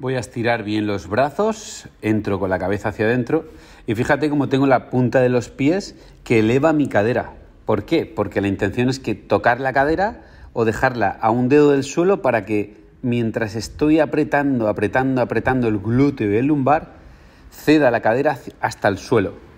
Voy a estirar bien los brazos, entro con la cabeza hacia adentro y fíjate cómo tengo la punta de los pies que eleva mi cadera. ¿Por qué? Porque la intención es que tocar la cadera o dejarla a un dedo del suelo para que mientras estoy apretando, apretando, apretando el glúteo y el lumbar, ceda la cadera hasta el suelo.